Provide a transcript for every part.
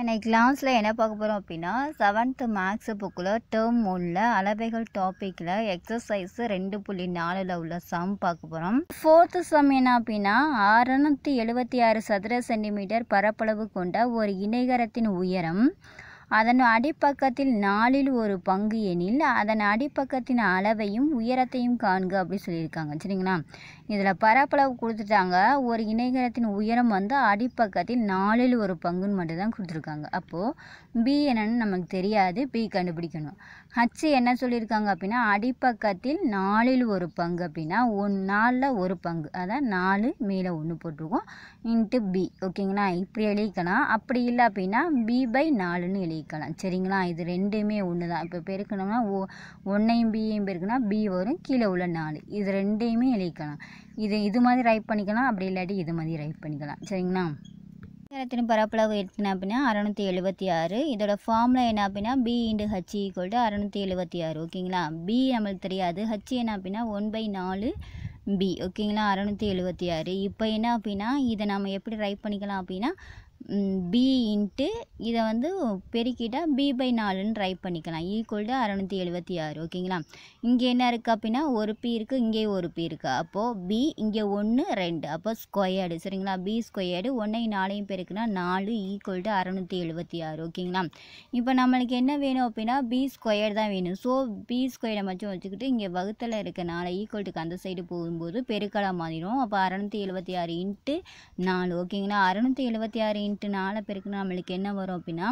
இன்னைக்கு கிளாஸில் என்ன பார்க்க போகிறோம் அப்படின்னா செவன்த்து மேக்ஸ் புக்கில் டேர்ம் ஒன்றில் அளவைகள் டாப்பிக்கில் எக்ஸசைஸ் ரெண்டு புள்ளி நாலில் உள்ள சம் பார்க்க போகிறோம் ஃபோர்த்து சம் என்ன அப்படின்னா அறுநூற்றி எழுபத்தி ஆறு சதுர சென்டிமீட்டர் பரப்பளவு கொண்ட ஒரு இணைகரத்தின் உயரம் அதன் அடிப்பக்கத்தில் நாலில் ஒரு பங்கு எனில் அதன் அடிப்பக்கத்தின் அளவையும் உயரத்தையும் காண்க அப்படி சொல்லியிருக்காங்க சரிங்களா இதில் பரப்பளவு கொடுத்துட்டாங்க ஒரு இணைகரத்தின் உயரம் வந்து அடிப்பக்கத்தில் நாலில் ஒரு பங்குன்னு மட்டும் தான் கொடுத்துருக்காங்க அப்போது பி என்னன்னு நமக்கு தெரியாது பி கண்டுபிடிக்கணும் ஹச் என்ன சொல்லியிருக்காங்க அப்படின்னா அடிப்பக்கத்தில் நாலில் ஒரு பங்கு அப்படின்னா ஒன் நாலில் ஒரு பங்கு அதான் நாலு மேலே ஒன்று போட்டிருக்கோம் இன்ட்டு பி ஓகேங்களா இப்படி எழுதிக்கலாம் அப்படி இல்லை அப்படின்னா பி பை நாலுன்னு எழுதி வைக்கலாம் சரிங்களா இது ரெண்டுமே ஒன்று தான் இப்போ பெருக்கணும்னா ஓ ஒன்றையும் பியையும் பெருக்குனா பி வரும் கீழே உள்ள நாலு இது ரெண்டையுமே எழுதிக்கலாம் இது இது மாதிரி ரைப் பண்ணிக்கலாம் அப்படி இல்லாட்டி இது மாதிரி ரைப் பண்ணிக்கலாம் சரிங்களா நேரத்தின் பரப்பளவு எட்டுனா அப்படின்னா அறநூற்றி எழுபத்தி ஆறு இதோட ஃபார்முலா என்ன அப்படின்னா P into H equal to அறநூற்றி எழுபத்தி ஆறு ஓகேங்களா பி நம்மளுக்கு தெரியாது ஹச் என்ன அப்படின்னா ஒன் பை நாலு பி ஓகேங்களா அறநூற்றி எழுபத்தி ஆறு இப்போ என்ன அப்படின்னா இதை நம்ம எப்படி ரைப் பண்ணிக்கலாம் அப்படின்னா பி இன்ட்டு இதை வந்து பெருக்கிட்டால் பி பை நாலுன்னு ரைட் பண்ணிக்கலாம் ஈக்குவல் டு அறநூற்றி எழுபத்தி ஆறு ஓகேங்களா இங்கே என்ன இருக்குது அப்படின்னா ஒரு பி இருக்குது இங்கே ஒரு பி இருக்குது அப்போது பி இங்கே ஒன்று ரெண்டு அப்போ ஸ்கொயர்டு சரிங்களா பி ஸ்கொயர்டு ஒன்றையும் நாலையும் பேருக்குனா நாலு ஈக்குவல் டு அறநூற்றி எழுபத்தி ஆறு ஓகேங்களா இப்போ நம்மளுக்கு என்ன வேணும் அப்படின்னா பி ஸ்கொயர் தான் வேணும் ஸோ பி ஸ்கொயரை மட்டும் வச்சுக்கிட்டு இங்கே வகுத்தில் இருக்க நாலு ஈக்குவல்ட்டுக்கு அந்த சைடு போகும்போது பெருக்கலாம் மாறிடும் அப்போ அறநூற்றி எழுபத்தி ஆறு இன்ட்டு நாலு ஓகேங்களா அறநூற்றி எழுபத்தி ஆறு இன்ட்டு எட்டு நாளை பெருக்கணும் நம்மளுக்கு என்ன வரும் அப்படின்னா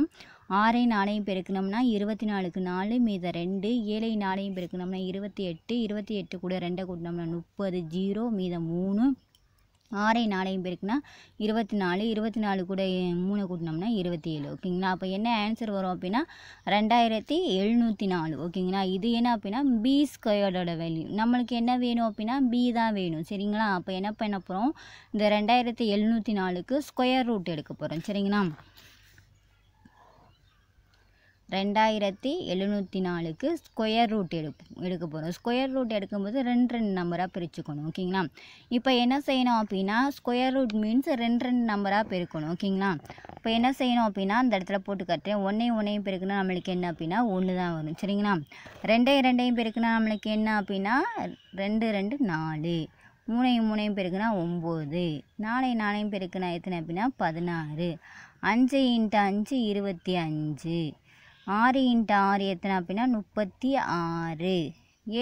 ஆறை நாளையும் பெருக்கணும்னா இருபத்தி நாலுக்கு நாலு மீத ரெண்டு ஏழை நாளையும் பெருக்கணும்னா இருபத்தி எட்டு இருபத்தி எட்டு கூட ரெண்டை கூட்டினோம்னா முப்பது ஜீரோ மீத மூணு ஆறே நாளையும் பேருக்குன்னா இருபத்தி நாலு இருபத்தி நாலு கூட மூணு கூட்டினோம்னா இருபத்தி ஏழு ஓகேங்களா அப்போ என்ன ஆன்சர் வரும் அப்படின்னா ரெண்டாயிரத்தி எழுநூற்றி நாலு ஓகேங்களா இது என்ன அப்படின்னா பி ஸ்கொயர்டோட வேல்யூ நம்மளுக்கு என்ன வேணும் அப்படின்னா பி தான் வேணும் சரிங்களா அப்போ என்ன பண்ண போகிறோம் இந்த ரெண்டாயிரத்தி எழுநூற்றி நாலுக்கு ஸ்கொயர் ரூட் எடுக்க போகிறோம் சரிங்களா ரெண்டாயிரத்தி எழுநூற்றி நாலுக்கு ஸ்கொயர் ரூட் எடுப் எடுக்க போகிறோம் ஸ்கொயர் ரூட் எடுக்கும்போது ரெண்டு ரெண்டு நம்பராக பிரிச்சுக்கணும் ஓகேங்களா இப்போ என்ன செய்யணும் அப்படின்னா ஸ்கொயர் ரூட் மீன்ஸ் ரெண்டு ரெண்டு நம்பராக பெருக்கணும் ஓகேங்களா இப்போ என்ன செய்யணும் அப்படின்னா அந்த இடத்துல போட்டு கட்டுறேன் ஒன்றையும் ஒன்றையும் பெருக்குனா நம்மளுக்கு என்ன அப்படின்னா ஒன்று தான் வரும் சரிங்களா ரெண்டையும் ரெண்டையும் பெருக்குனா நம்மளுக்கு என்ன அப்படின்னா ரெண்டு ரெண்டு நாலு மூணையும் மூணையும் பெருக்குனா ஒம்பது நாலையும் நாலையும் பெருக்குனா எத்தனை அப்படின்னா பதினாறு அஞ்சு இன்ட்டு அஞ்சு இருபத்தி அஞ்சு ஆறு இன்ட்டு ஆறு எத்தனை அப்படின்னா முப்பத்தி ஆறு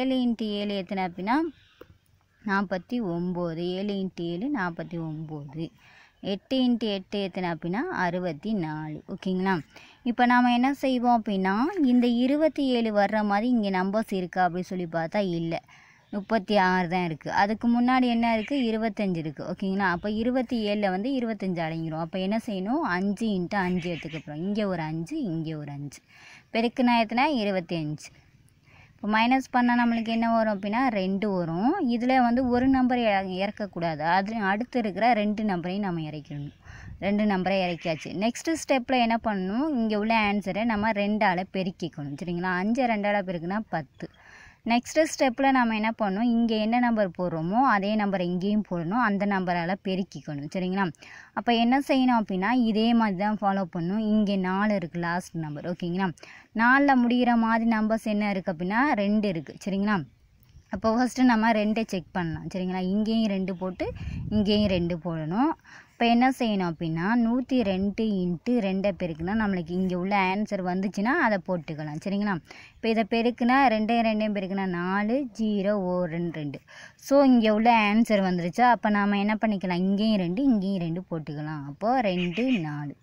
ஏழு இன்ட்டு ஏழு எத்தனை அப்படின்னா நாற்பத்தி ஒம்பது ஏழு இன்ட்டு ஏழு நாற்பத்தி ஒம்பது எட்டு இன்ட்டு எட்டு எத்தனை அப்படின்னா அறுபத்தி நாலு ஓகேங்களா இப்போ நாம் என்ன செய்வோம் அப்படின்னா இந்த இருபத்தி ஏழு வர்ற மாதிரி இங்கே நம்பர்ஸ் இருக்கா அப்படின்னு சொல்லி பார்த்தா இல்லை முப்பத்தி ஆறு தான் இருக்குது அதுக்கு முன்னாடி என்ன இருக்குது இருபத்தஞ்சு இருக்குது ஓகேங்களா அப்போ இருபத்தி ஏழில் வந்து இருபத்தஞ்சு அடங்கிடும் அப்போ என்ன செய்யணும் அஞ்சு இன்ட்டு அஞ்சு எடுத்துக்கப்புறம் இங்கே ஒரு அஞ்சு இங்கே ஒரு அஞ்சு பெருக்குனா எத்தனை இருபத்தி அஞ்சு இப்போ மைனஸ் பண்ணால் நம்மளுக்கு என்ன வரும் அப்படின்னா ரெண்டு வரும் இதில் வந்து ஒரு நம்பர் இறக்கக்கூடாது அது அடுத்து இருக்கிற ரெண்டு நம்பரையும் நம்ம இறக்கணும் ரெண்டு நம்பரை இறக்கியாச்சு நெக்ஸ்ட்டு ஸ்டெப்பில் என்ன பண்ணணும் இங்கே உள்ள ஆன்சரை நம்ம ரெண்டால் பெருக்கிக்கணும் சரிங்களா அஞ்சு ரெண்டால் பெருக்குனா பத்து நெக்ஸ்ட்டு ஸ்டெப்பில் நம்ம என்ன பண்ணணும் இங்கே என்ன நம்பர் போடுறோமோ அதே நம்பரை இங்கேயும் போடணும் அந்த நம்பரால் பெருக்கிக்கணும் சரிங்களா அப்போ என்ன செய்யணும் அப்படின்னா இதே மாதிரி தான் ஃபாலோ பண்ணணும் இங்கே நாலு இருக்குது லாஸ்ட் நம்பர் ஓகேங்களா நாலில் முடிகிற மாதிரி நம்பர்ஸ் என்ன இருக்குது அப்படின்னா ரெண்டு இருக்குது சரிங்களா அப்போ ஃபஸ்ட்டு நம்ம ரெண்டை செக் பண்ணலாம் சரிங்களா இங்கேயும் ரெண்டு போட்டு இங்கேயும் ரெண்டு போடணும் இப்போ என்ன செய்யணும் அப்படின்னா நூற்றி ரெண்டு இன்ட்டு ரெண்டை பெருக்குனா நம்மளுக்கு இங்கே உள்ள ஆன்சர் வந்துச்சுன்னா அதை போட்டுக்கலாம் சரிங்களா இப்போ இதை பெருக்குனா ரெண்டையும் ரெண்டையும் பெருக்குனா நாலு ஜீரோ ஓ ரெண்டு ரெண்டு ஸோ இங்கே உள்ள ஆன்சர் வந்துருச்சா அப்போ நாம் என்ன பண்ணிக்கலாம் இங்கேயும் ரெண்டு இங்கேயும் ரெண்டு போட்டுக்கலாம் அப்போது ரெண்டு நாலு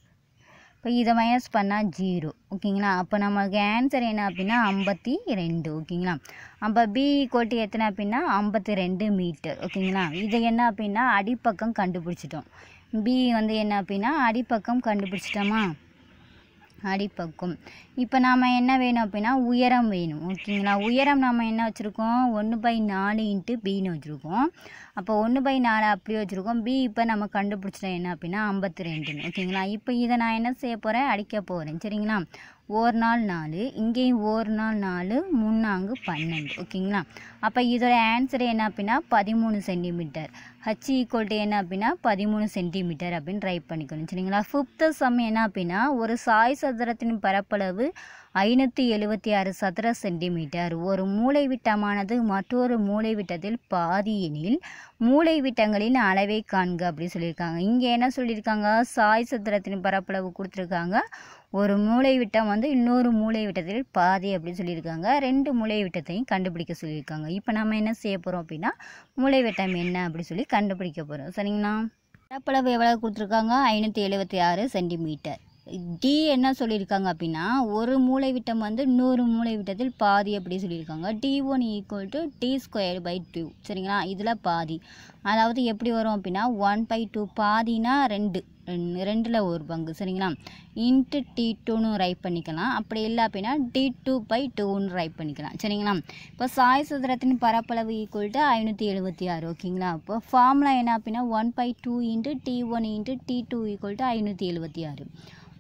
இப்போ இதை மைனஸ் பண்ணால் ஜீரோ ஓகேங்களா அப்போ நமக்கு ஆன்சர் என்ன அப்படின்னா ஐம்பத்தி ரெண்டு ஓகேங்களா அப்போ பி கோட்டி எத்தனை அப்படின்னா ஐம்பத்தி ரெண்டு மீட்டர் ஓகேங்களா இது என்ன அப்படின்னா அடிப்பக்கம் கண்டுபிடிச்சிட்டோம் பி வந்து என்ன அப்படின்னா அடிப்பக்கம் கண்டுபிடிச்சிட்டோமா அடிப்பக்கம் இப்போ நாம் என்ன வேணும் அப்படின்னா உயரம் வேணும் ஓகேங்களா உயரம் நாம் என்ன வச்சுருக்கோம் ஒன்று பை நாலு இன்ட்டு பின்னு வச்சுருக்கோம் அப்போ ஒன்று பை நாலு அப்படி வச்சுருக்கோம் பி இப்போ நம்ம கண்டுபிடிச்சிட்டோம் என்ன அப்படின்னா ஐம்பத்தி ரெண்டுன்னு ஓகேங்களா இப்போ இதை நான் என்ன செய்ய போகிறேன் அடிக்க போகிறேன் சரிங்களா ஒரு நாள் நாலு இங்கேயும் ஒரு நாள் நாலு முன்னாங்கு பன்னெண்டு ஓகேங்களா அப்போ இதோட ஆன்சர் என்ன அப்படின்னா பதிமூணு சென்டிமீட்டர் ஹச் ஈக்குவல் டு என்ன அப்படின்னா பதிமூணு சென்டிமீட்டர் அப்படின்னு ட்ரை பண்ணிக்கணும் சரிங்களா ஃபிஃப்த்து சம் என்ன அப்படின்னா ஒரு சாய் சதுரத்தின் பரப்பளவு ஐநூற்றி எழுபத்தி ஆறு சதுர சென்டிமீட்டர் ஒரு மூளைவிட்டமானது மற்றொரு மூளைவிட்டத்தில் பாதியினில் மூளைவிட்டங்களின் அளவை காண்க அப்படி சொல்லியிருக்காங்க இங்கே என்ன சொல்லியிருக்காங்க சாய் சதுரத்தின் பரப்பளவு கொடுத்துருக்காங்க ஒரு மூலை விட்டம் வந்து இன்னொரு மூலை விட்டத்தில் பாதி அப்படின்னு சொல்லியிருக்காங்க ரெண்டு மூலை விட்டத்தையும் கண்டுபிடிக்க சொல்லியிருக்காங்க இப்போ நம்ம என்ன செய்ய போகிறோம் அப்படின்னா மூலை விட்டம் என்ன அப்படின்னு சொல்லி கண்டுபிடிக்க போகிறோம் சரிங்களா பரப்பளவு எவ்வளோ கொடுத்துருக்காங்க ஐநூற்றி எழுபத்தி ஆறு சென்டிமீட்டர் டி என்ன சொல்லியிருக்காங்க அப்படின்னா ஒரு மூளைவிட்டம் வந்து நூறு மூளைவிட்டத்தில் பாதி அப்படி சொல்லியிருக்காங்க D one equal to D square by two சரிங்களா இதில் பாதி அதாவது எப்படி வரும் அப்படின்னா ஒன் பை டூ பாதினா ரெண்டு ரெண்டில் ஒரு பங்கு சரிங்களா இன்ட்டு டி டூன்னு ரைட் பண்ணிக்கலாம் அப்படி இல்லை அப்படின்னா டி டூ பை டூன்னு ரைட் பண்ணிக்கலாம் சரிங்களா இப்போ சாய் சதுரத்தின் பரப்பளவு ஈக்குவல் டு ஐநூற்றி எழுபத்தி ஆறு ஓகேங்களா இப்போ ஃபார்முலா என்ன அப்படின்னா one by two into D one into D two equal to ஐநூற்றி எழுபத்தி ஆறு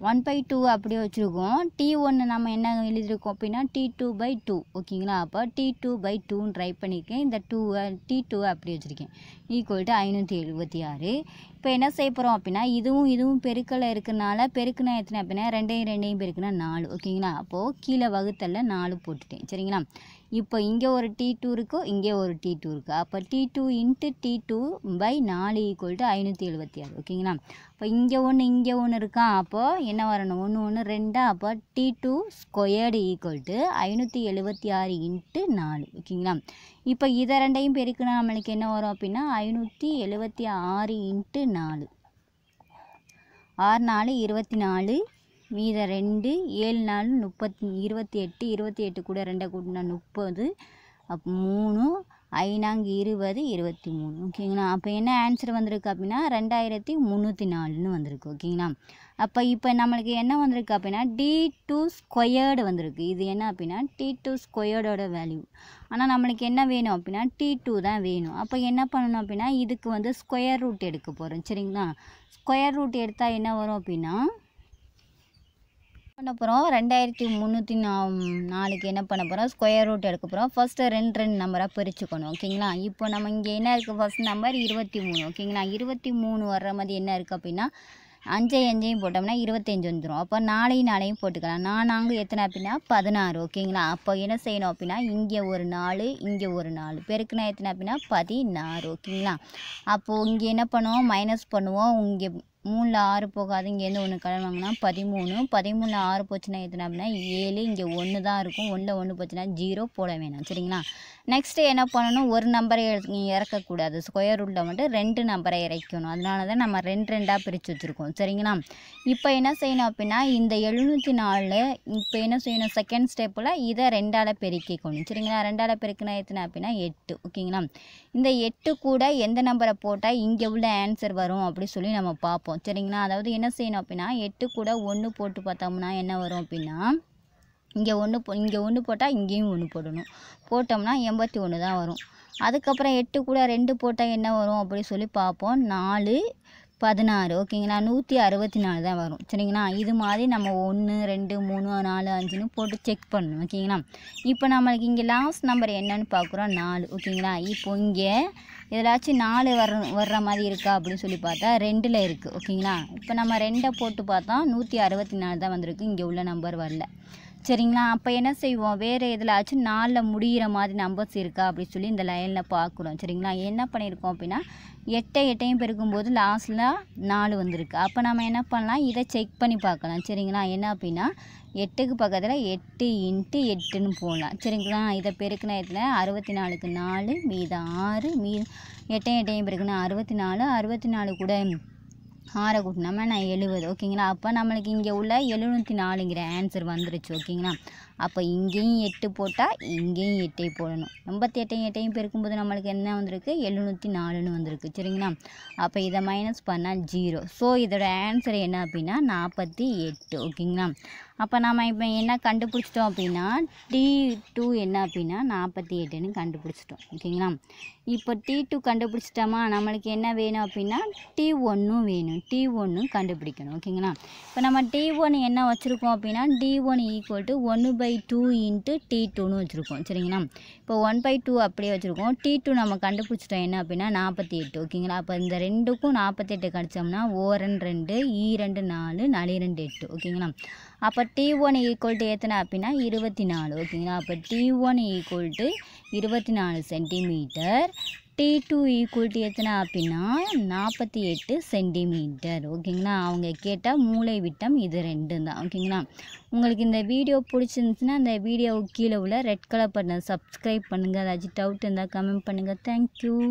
ஒன் பை டூ அப்படி வச்சுருக்கோம் டி ஒன்று நம்ம என்ன எழுதியிருக்கோம் அப்படின்னா டி டூ பை டூ ஓகேங்களா அப்போ டி டூ பை டூன்னு ட்ரை பண்ணியிருக்கேன் இந்த டூவை டி டூ அப்படி வச்சுருக்கேன் ஈக்குவல் டு ஐநூற்றி எழுபத்தி ஆறு இப்போ என்ன செய்ய போகிறோம் அப்படின்னா இதுவும் இதுவும் பெருக்கில் இருக்கிறனால பெருக்குனா எத்தனை அப்படின்னா ரெண்டையும் ரெண்டையும் பெருக்குனா நாலு ஓகேங்களா அப்போது கீழே வகுத்தலில் நாலு போட்டுட்டேன் சரிங்களா இப்போ இங்கே ஒரு டி டூ இருக்கோ இங்கே ஒரு டி டூ இருக்குது அப்போ T two into D two by நாலு ஈக்குவல் டு ஐநூற்றி எழுபத்தி ஆறு ஓகேங்களா இப்போ இங்கே ஒன்று இங்கே ஒன்று இருக்கா அப்போது என்ன வரணும் ஒன்று ஒன்று ரெண்டா அப்போ T two squared equal to ஐநூற்றி எழுபத்தி ஆறு இன்ட்டு நாலு ஓகேங்களா இப்போ இதை ரெண்டையும் பெருக்கினா நம்மளுக்கு என்ன வரும் அப்படின்னா ஐநூற்றி எழுபத்தி ஆறு இன்ட்டு நாலு ஆறு நாலு இருபத்தி நாலு மீத ரெண்டு ஏழு நாலு முப்பத்தி இருபத்தி எட்டு இருபத்தி எட்டு கூட ரெண்டை கூட்டினா முப்பது அப் மூணு ஐநாங்கு இருபது இருபத்தி மூணு ஓகேங்களா அப்போ என்ன ஆன்சர் வந்திருக்கு அப்படின்னா ரெண்டாயிரத்தி முந்நூற்றி நாலுன்னு வந்திருக்கு ஓகேங்களா அப்போ இப்போ நம்மளுக்கு என்ன வந்திருக்கு அப்படின்னா டி டூ ஸ்கொயர்டு வந்திருக்கு இது என்ன அப்படின்னா டி டூ ஸ்கொயர்டோட வேல்யூ ஆனால் நம்மளுக்கு என்ன வேணும் அப்படின்னா டி டூ தான் வேணும் அப்போ என்ன பண்ணணும் அப்படின்னா இதுக்கு வந்து ஸ்கொயர் ரூட் எடுக்க போகிறோம் சரிங்களா ஸ்கொயர் ரூட் எடுத்தால் என்ன வரும் அப்படின்னா பண்ண போகிறோம் ரெண்டாயிரத்தி முந்நூற்றி நாலுக்கு என்ன பண்ண போகிறோம் ஸ்கொயர் ரூட் எடுக்க போகிறோம் ஃபஸ்ட்டு ரெண்டு ரெண்டு நம்பராக பிரிச்சுக்கணும் ஓகேங்களா இப்போ நம்ம இங்கே என்ன இருக்குது ஃபஸ்ட் நம்பர் இருபத்தி மூணு ஓகேங்களா இருபத்தி மூணு வர்ற மாதிரி என்ன இருக்குது அப்படின்னா அஞ்சை அஞ்சையும் போட்டோம்னா இருபத்தஞ்சு வந்துடும் அப்போ நாளையும் நாளையும் போட்டுக்கலாம் நான் நாங்கள் எத்தனை அப்படின்னா பதினாறு ஓகேங்களா அப்போ என்ன செய்யணும் அப்படின்னா இங்கே ஒரு நாலு இங்கே ஒரு நாலு பெருக்குனா எத்தனை அப்படின்னா பதினாறு ஓகேங்களா அப்போது இங்கே என்ன பண்ணுவோம் மைனஸ் பண்ணுவோம் இங்கே மூணில் ஆறு போகாது இங்கேருந்து ஒன்று கடன் வாங்கினா பதிமூணு பதிமூணில் ஆறு போச்சுன்னா எத்தனை அப்படின்னா ஏழு இங்கே ஒன்று தான் இருக்கும் ஒன்றில் ஒன்று போச்சுன்னா ஜீரோ போட வேணாம் சரிங்களா நெக்ஸ்ட்டு என்ன பண்ணணும் ஒரு நம்பரை இறக்கக்கூடாது ஸ்கொயர் ரூட்டில் மட்டும் ரெண்டு நம்பரை இறக்கணும் அதனால தான் நம்ம ரெண்டு ரெண்டாக பிரித்து வச்சுருக்கோம் சரிங்களா இப்போ என்ன செய்யணும் அப்படின்னா இந்த எழுநூற்றி நாலு இப்போ என்ன செய்யணும் செகண்ட் ஸ்டெப்பில் இதை ரெண்டால் பெருக்கிக்கணும் சரிங்களா ரெண்டால் பெருக்கினா எத்தனை அப்படின்னா எட்டு ஓகேங்களா இந்த எட்டு கூட எந்த நம்பரை போட்டால் இங்கே உள்ள ஆன்சர் வரும் அப்படின்னு சொல்லி நம்ம பார்ப்போம் இருக்கும் சரிங்களா அதாவது என்ன செய்யணும் அப்படின்னா எட்டு கூட ஒன்று போட்டு பார்த்தோம்னா என்ன வரும் அப்படின்னா இங்கே ஒன்று போ இங்கே ஒன்று போட்டால் இங்கேயும் ஒன்று போடணும் போட்டோம்னா எண்பத்தி ஒன்று தான் வரும் அதுக்கப்புறம் எட்டு கூட ரெண்டு போட்டால் என்ன வரும் அப்படின்னு சொல்லி பார்ப்போம் நாலு பதினாறு ஓகேங்களா நூற்றி அறுபத்தி நாலு தான் வரும் சரிங்களா இது மாதிரி நம்ம ஒன்று ரெண்டு மூணு நாலு அஞ்சுன்னு போட்டு செக் பண்ணணும் ஓகேங்களா இப்போ நம்மளுக்கு இங்கே லாஸ்ட் நம்பர் என்னன்னு பார்க்குறோம் நாலு ஓகேங்களா இப்போ இங்கே எதாச்சும் நாலு வர வர்ற மாதிரி இருக்கா அப்படின்னு சொல்லி பார்த்தா ரெண்டில் இருக்குது ஓகேங்களா இப்போ நம்ம ரெண்டை போட்டு பார்த்தா நூற்றி அறுபத்தி நாலு தான் வந்திருக்கு இங்கே உள்ள நம்பர் வரல சரிங்களா அப்போ என்ன செய்வோம் வேறு எதிலாச்சும் நாளில் முடிகிற மாதிரி நம்பர்ஸ் இருக்கா அப்படின்னு சொல்லி இந்த லைனில் பார்க்குறோம் சரிங்களா என்ன பண்ணியிருக்கோம் அப்படின்னா எட்டை எட்டையும் பெருக்கும்போது லாஸ்டில் நாலு வந்திருக்கு அப்போ நம்ம என்ன பண்ணலாம் இதை செக் பண்ணி பார்க்கலாம் சரிங்களா என்ன அப்படின்னா எட்டுக்கு பக்கத்தில் எட்டு இன்ட்டு எட்டுன்னு போடலாம் சரிங்களா இதை பெருக்கின இடத்துல அறுபத்தி நாலுக்கு நாலு மீதம் ஆறு மீ எட்டையும் எட்டையும் பெருக்கினா அறுபத்தி நாலு அறுபத்தி நாலு கூட ஆறை கூட்டினாமல் நான் எழுபது ஓகேங்களா அப்போ நம்மளுக்கு இங்கே உள்ள எழுநூற்றி நாலுங்கிற ஆன்சர் வந்துருச்சு ஓகேங்களா அப்போ இங்கேயும் எட்டு போட்டால் இங்கேயும் எட்டை போடணும் எண்பத்தி எட்டையும் எட்டையும் பெருக்கும்போது நம்மளுக்கு என்ன வந்திருக்கு எழுநூற்றி நாலுன்னு வந்திருக்கு சரிங்களா அப்போ இதை மைனஸ் பண்ணால் ஜீரோ ஸோ இதோட ஆன்சர் என்ன அப்படின்னா நாற்பத்தி எட்டு ஓகேங்களா அப்போ நம்ம இப்போ என்ன கண்டுபிடிச்சிட்டோம் அப்படின்னா டி டூ என்ன அப்படின்னா நாற்பத்தி எட்டுன்னு கண்டுபிடிச்சிட்டோம் ஓகேங்களா இப்போ டி டூ கண்டுபிடிச்சிட்டோமா நம்மளுக்கு என்ன வேணும் அப்படின்னா டி ஒன்றும் வேணும் டி ஒன்றும் கண்டுபிடிக்கணும் ஓகேங்களா இப்போ நம்ம டி ஒன்று என்ன வச்சுருக்கோம் அப்படின்னா டி ஒன் ஈக்குவல் டு ஒன்று by by two into T டூன்னு வச்சுருக்கோம் சரிங்களா இப்போ ஒன் பை டூ அப்படியே வச்சுருக்கோம் டி டூ நம்ம கண்டுபிடிச்சிட்டோம் என்ன அப்படின்னா நாற்பத்தி எட்டு ஓகேங்களா அப்போ இந்த ரெண்டுக்கும் நாற்பத்தெட்டு கிடச்சோம்னா ஓரன் ரெண்டு ஈ ரெண்டு நாலு நலி ரெண்டு எட்டு ஓகேங்களா அப்போ டி ஒன் ஈக்குவல் டு ஏற்றினா அப்படின்னா இருபத்தி நாலு ஓகேங்களா அப்போ டி ஒன் ஈக்குவல் டு இருபத்தி நாலு சென்டிமீட்டர் டி டூ ஈக்குவல்ட்டி டு எத்தனை அப்படின்னா நாற்பத்தி எட்டு சென்டிமீட்டர் ஓகேங்களா அவங்க கேட்டால் மூளை விட்டம் இது ரெண்டும் தான் ஓகேங்களா உங்களுக்கு இந்த வீடியோ பிடிச்சிருந்துச்சுன்னா அந்த வீடியோ கீழே உள்ள ரெட் கலர் பண்ண சப்ஸ்கிரைப் பண்ணுங்கள் ஏதாச்சும் டவுட் இருந்தால் கமெண்ட் பண்ணுங்கள் தேங்க்யூ